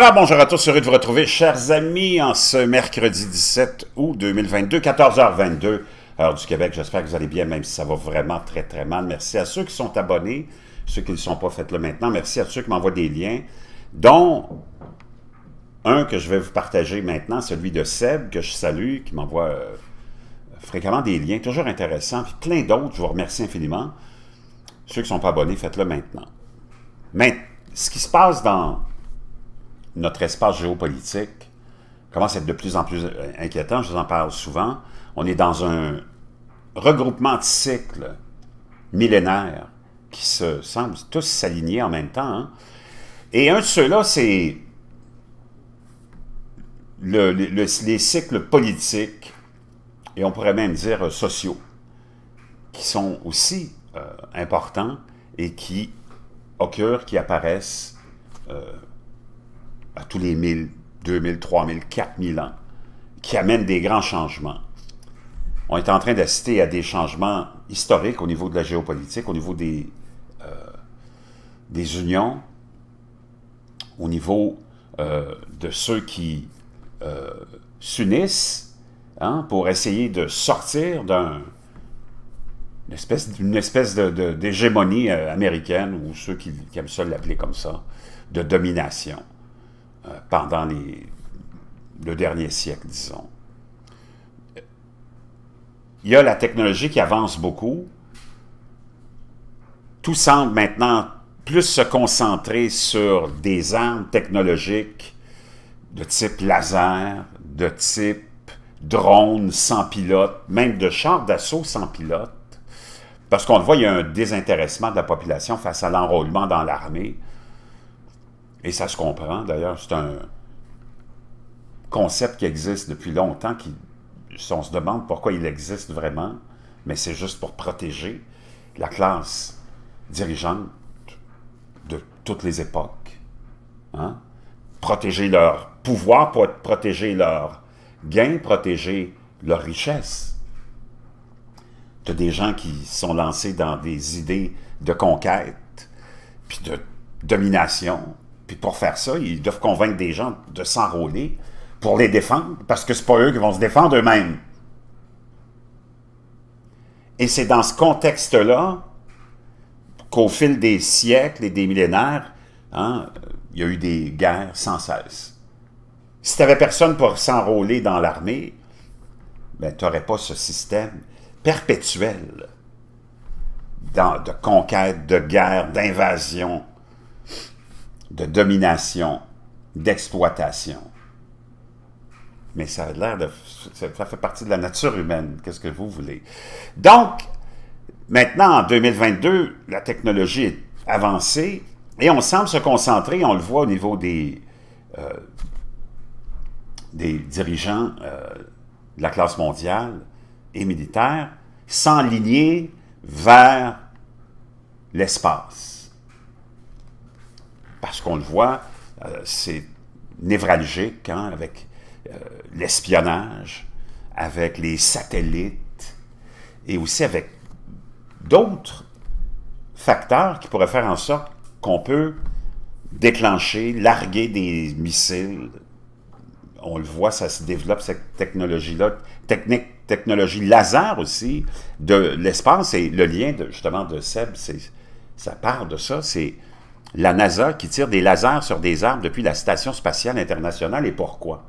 Alors bonjour à tous, heureux de vous retrouver, chers amis, en ce mercredi 17 août 2022, 14h22, heure du Québec. J'espère que vous allez bien, même si ça va vraiment très très mal. Merci à ceux qui sont abonnés, ceux qui ne sont pas faites le maintenant. Merci à ceux qui m'envoient des liens, dont un que je vais vous partager maintenant, celui de Seb, que je salue, qui m'envoie euh, fréquemment des liens, toujours intéressants, puis plein d'autres, je vous remercie infiniment. Ceux qui ne sont pas abonnés, faites-le maintenant. Mais ce qui se passe dans notre espace géopolitique commence à être de plus en plus euh, inquiétant, je vous en parle souvent. On est dans un regroupement de cycles millénaires qui se semblent tous s'aligner en même temps. Hein. Et un de ceux-là, c'est les cycles politiques, et on pourrait même dire euh, sociaux, qui sont aussi euh, importants et qui occurrent, qui apparaissent à tous les 1000, 2000, 3000, 4000 ans, qui amènent des grands changements. On est en train d'assister à des changements historiques au niveau de la géopolitique, au niveau des, euh, des unions, au niveau euh, de ceux qui euh, s'unissent hein, pour essayer de sortir d'une espèce, espèce d'hégémonie de, américaine, ou ceux qui, qui aiment ça l'appeler comme ça, de domination. Euh, pendant le dernier siècle, disons. Il y a la technologie qui avance beaucoup. Tout semble maintenant plus se concentrer sur des armes technologiques de type laser, de type drone sans pilote, même de chars d'assaut sans pilote. Parce qu'on le voit, il y a un désintéressement de la population face à l'enrôlement dans l'armée. Et ça se comprend, d'ailleurs, c'est un concept qui existe depuis longtemps, qui, on se demande pourquoi il existe vraiment, mais c'est juste pour protéger la classe dirigeante de toutes les époques. Hein? Protéger leur pouvoir, pour protéger leur gain, protéger leur richesse. Tu des gens qui sont lancés dans des idées de conquête, puis de domination, puis pour faire ça, ils doivent convaincre des gens de s'enrôler pour les défendre, parce que c'est pas eux qui vont se défendre eux-mêmes. Et c'est dans ce contexte-là qu'au fil des siècles et des millénaires, hein, il y a eu des guerres sans cesse. Si tu n'avais personne pour s'enrôler dans l'armée, ben, tu n'aurais pas ce système perpétuel dans, de conquête, de guerre, d'invasion de domination, d'exploitation. Mais ça a l'air de... Ça fait partie de la nature humaine. Qu'est-ce que vous voulez? Donc, maintenant, en 2022, la technologie est avancée et on semble se concentrer, on le voit au niveau des, euh, des dirigeants euh, de la classe mondiale et militaire, s'enligner vers l'espace parce qu'on le voit, euh, c'est névralgique hein, avec euh, l'espionnage, avec les satellites et aussi avec d'autres facteurs qui pourraient faire en sorte qu'on peut déclencher, larguer des missiles. On le voit, ça se développe, cette technologie-là, technologie laser aussi, de l'espace. Et le lien, justement, de Seb, ça part de ça, c'est la NASA qui tire des lasers sur des arbres depuis la Station spatiale internationale et pourquoi?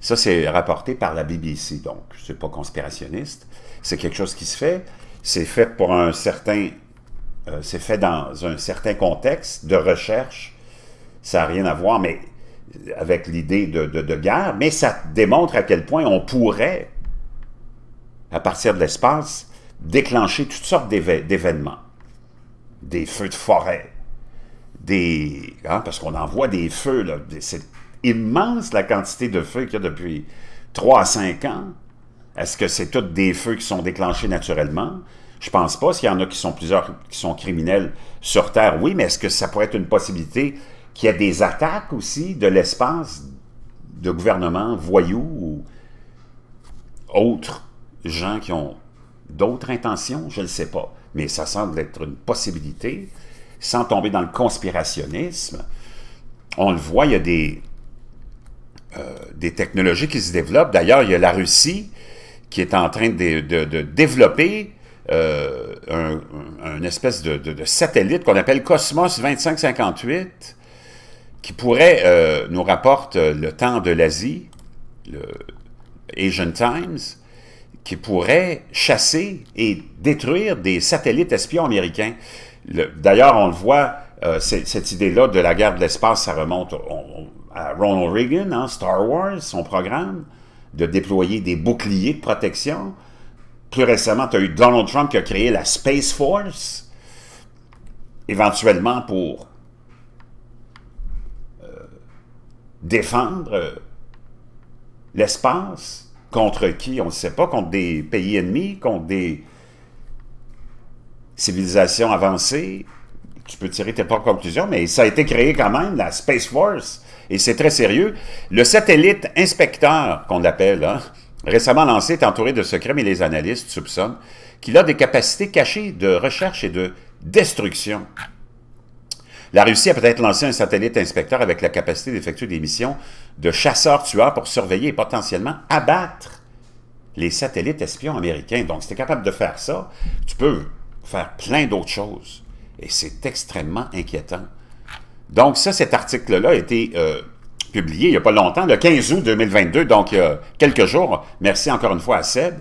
Ça, c'est rapporté par la BBC, donc c'est pas conspirationniste. C'est quelque chose qui se fait. C'est fait pour un certain... Euh, c'est fait dans un certain contexte de recherche. Ça n'a rien à voir mais, euh, avec l'idée de, de guerre, mais ça démontre à quel point on pourrait, à partir de l'espace, déclencher toutes sortes d'événements. Des feux de forêt, des... Hein, parce qu'on en voit des feux, C'est immense la quantité de feux qu'il y a depuis 3 à 5 ans. Est-ce que c'est tous des feux qui sont déclenchés naturellement? Je pense pas. S'il y en a qui sont plusieurs qui sont criminels sur Terre, oui, mais est-ce que ça pourrait être une possibilité qu'il y ait des attaques aussi de l'espace de gouvernement voyous ou autres gens qui ont d'autres intentions? Je ne sais pas. Mais ça semble être une possibilité sans tomber dans le conspirationnisme, on le voit, il y a des, euh, des technologies qui se développent. D'ailleurs, il y a la Russie qui est en train de, de, développer euh, un, espèce de, de satellite qu'on appelle Cosmos 2558, qui pourrait, euh, nous rapporte euh, le temps de l'Asie, le Asian Times, qui pourrait chasser et détruire des satellites espions américains. D'ailleurs, on le voit, euh, cette idée-là de la guerre de l'espace, ça remonte à Ronald Reagan, hein, Star Wars, son programme de déployer des boucliers de protection. Plus récemment, tu as eu Donald Trump qui a créé la Space Force, éventuellement pour euh, défendre euh, l'espace. Contre qui? On ne sait pas. Contre des pays ennemis? Contre des civilisations avancées? Tu peux tirer tes propres conclusions, mais ça a été créé quand même, la Space Force, et c'est très sérieux. Le satellite inspecteur, qu'on l'appelle, hein, récemment lancé, est entouré de secrets, mais les analystes soupçonnent qu'il a des capacités cachées de recherche et de destruction. La Russie a peut-être lancé un satellite inspecteur avec la capacité d'effectuer des missions de chasseurs-tueurs pour surveiller et potentiellement abattre les satellites espions américains. Donc, si tu es capable de faire ça, tu peux faire plein d'autres choses. Et c'est extrêmement inquiétant. Donc, ça, cet article-là a été euh, publié il n'y a pas longtemps, le 15 août 2022, donc il y a quelques jours. Merci encore une fois à Seb.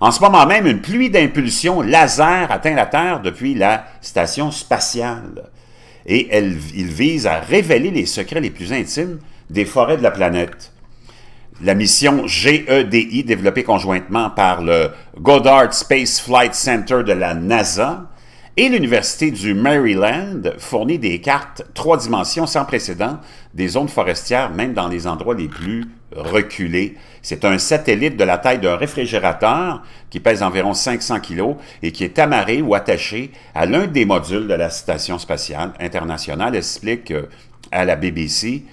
En ce moment même, une pluie d'impulsions laser atteint la Terre depuis la station spatiale et il vise à révéler les secrets les plus intimes des forêts de la planète. La mission GEDI, développée conjointement par le Goddard Space Flight Center de la NASA, et l'Université du Maryland fournit des cartes trois dimensions sans précédent des zones forestières, même dans les endroits les plus reculés. C'est un satellite de la taille d'un réfrigérateur qui pèse environ 500 kg et qui est amarré ou attaché à l'un des modules de la Station spatiale internationale, explique euh, à la BBC,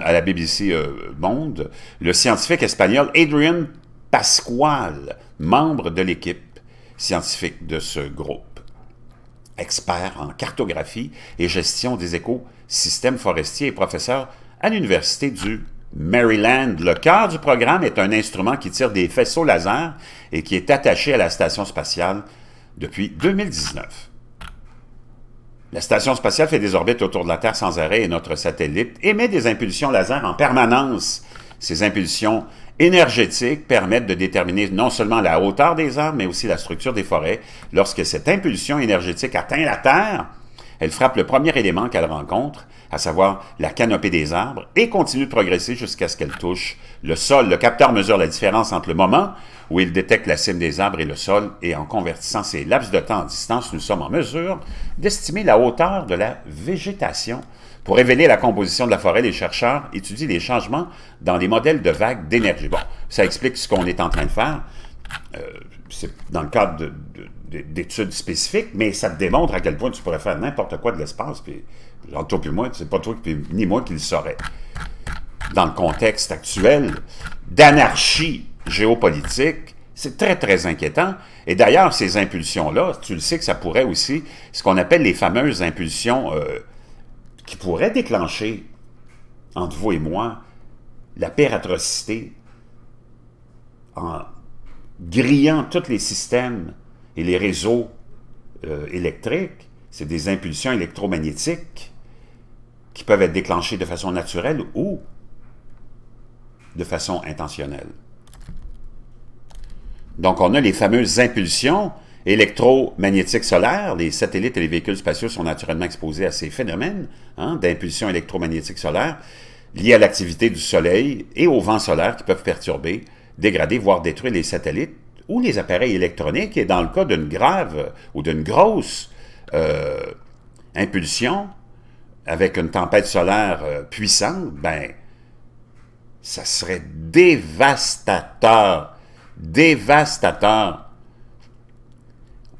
à la BBC euh, Monde, le scientifique espagnol Adrian Pascual, membre de l'équipe scientifique de ce groupe expert en cartographie et gestion des écosystèmes forestiers et professeur à l'Université du Maryland. Le cœur du programme est un instrument qui tire des faisceaux laser et qui est attaché à la station spatiale depuis 2019. La station spatiale fait des orbites autour de la Terre sans arrêt et notre satellite émet des impulsions laser en permanence. Ces impulsions énergétiques permettent de déterminer non seulement la hauteur des arbres, mais aussi la structure des forêts. Lorsque cette impulsion énergétique atteint la Terre, elle frappe le premier élément qu'elle rencontre, à savoir la canopée des arbres, et continue de progresser jusqu'à ce qu'elle touche le sol. Le capteur mesure la différence entre le moment où il détecte la cime des arbres et le sol, et en convertissant ces laps de temps en distance, nous sommes en mesure d'estimer la hauteur de la végétation pour révéler la composition de la forêt, les chercheurs étudient les changements dans les modèles de vagues d'énergie. Bon, ça explique ce qu'on est en train de faire. Euh, c'est dans le cadre d'études spécifiques, mais ça te démontre à quel point tu pourrais faire n'importe quoi de l'espace, puis genre toi puis moi, c'est pas toi ni moi qui le saurais. Dans le contexte actuel d'anarchie géopolitique, c'est très, très inquiétant. Et d'ailleurs, ces impulsions-là, tu le sais que ça pourrait aussi, ce qu'on appelle les fameuses impulsions euh, qui pourrait déclencher, entre vous et moi, la pire atrocité en grillant tous les systèmes et les réseaux euh, électriques, c'est des impulsions électromagnétiques qui peuvent être déclenchées de façon naturelle ou de façon intentionnelle. Donc on a les fameuses impulsions électromagnétique solaire. Les satellites et les véhicules spatiaux sont naturellement exposés à ces phénomènes hein, d'impulsion électromagnétique solaire liés à l'activité du Soleil et aux vents solaires qui peuvent perturber, dégrader, voire détruire les satellites ou les appareils électroniques. Et dans le cas d'une grave ou d'une grosse euh, impulsion avec une tempête solaire euh, puissante, ben, ça serait dévastateur, dévastateur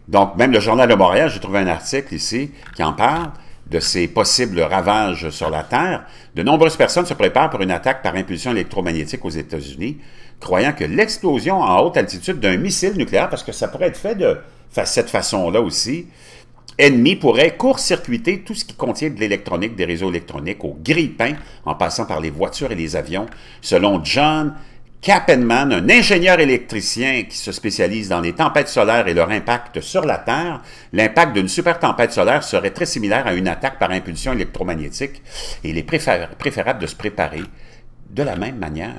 donc, même le Journal de Montréal, j'ai trouvé un article ici qui en parle de ces possibles ravages sur la Terre. De nombreuses personnes se préparent pour une attaque par impulsion électromagnétique aux États-Unis, croyant que l'explosion en haute altitude d'un missile nucléaire, parce que ça pourrait être fait de cette façon-là aussi, ennemi pourrait court-circuiter tout ce qui contient de l'électronique, des réseaux électroniques, au grippin, en passant par les voitures et les avions, selon John Kappenman, un ingénieur électricien qui se spécialise dans les tempêtes solaires et leur impact sur la Terre. L'impact d'une super tempête solaire serait très similaire à une attaque par impulsion électromagnétique et il est préférable de se préparer de la même manière.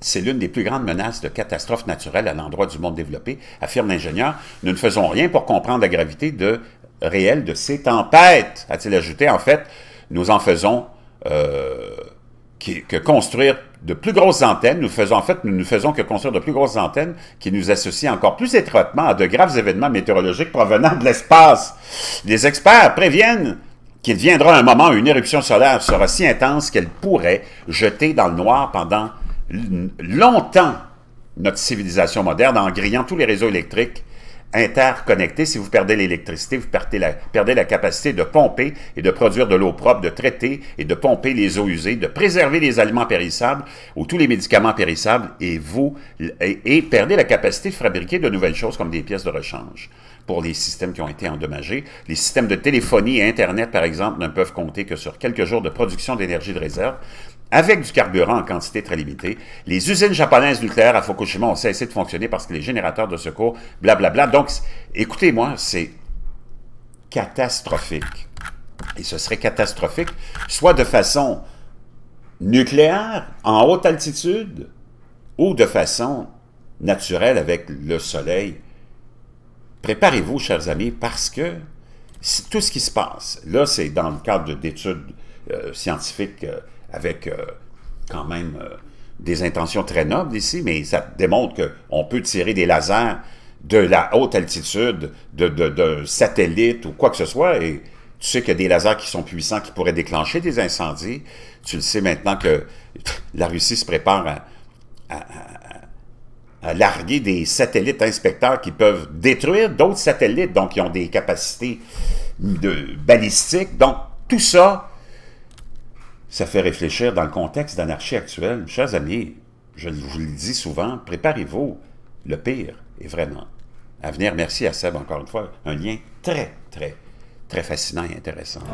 C'est l'une des plus grandes menaces de catastrophes naturelles à l'endroit du monde développé, affirme l'ingénieur. Nous ne faisons rien pour comprendre la gravité de, réelle de ces tempêtes, a-t-il ajouté. En fait, nous en faisons euh, que construire de plus grosses antennes. Nous faisons, en fait, nous ne faisons que construire de plus grosses antennes qui nous associent encore plus étroitement à de graves événements météorologiques provenant de l'espace. Les experts préviennent qu'il viendra un moment où une éruption solaire sera si intense qu'elle pourrait jeter dans le noir pendant longtemps notre civilisation moderne en grillant tous les réseaux électriques interconnectés. Si vous perdez l'électricité, vous perdez la, capacité de pomper et de produire de l'eau propre, de traiter et de pomper les eaux usées, de préserver les aliments périssables ou tous les médicaments périssables et vous perdez la capacité de fabriquer de nouvelles choses comme des pièces de rechange pour les systèmes qui ont été endommagés. Les systèmes de téléphonie et Internet, par exemple, ne peuvent compter que sur quelques jours de production d'énergie de réserve avec du carburant en quantité très limitée. Les usines japonaises nucléaires à Fukushima ont cessé de fonctionner parce que les générateurs de secours, blablabla. Bla, bla. Donc, écoutez-moi, c'est catastrophique. Et ce serait catastrophique, soit de façon nucléaire, en haute altitude, ou de façon naturelle avec le soleil. Préparez-vous, chers amis, parce que tout ce qui se passe, là, c'est dans le cadre d'études euh, scientifiques. Euh, avec euh, quand même euh, des intentions très nobles ici, mais ça démontre qu'on peut tirer des lasers de la haute altitude, de, de, ou quoi que ce soit, et tu sais qu'il y a des lasers qui sont puissants, qui pourraient déclencher des incendies. Tu le sais maintenant que la Russie se prépare à, larguer des satellites inspecteurs qui peuvent détruire d'autres satellites, donc qui ont des capacités de balistiques. Donc tout ça, ça fait réfléchir dans le contexte d'anarchie actuelle. Chers amis, je vous le dis souvent, préparez-vous. Le pire est vraiment à venir. Merci à Seb encore une fois. Un lien très, très, très fascinant et intéressant.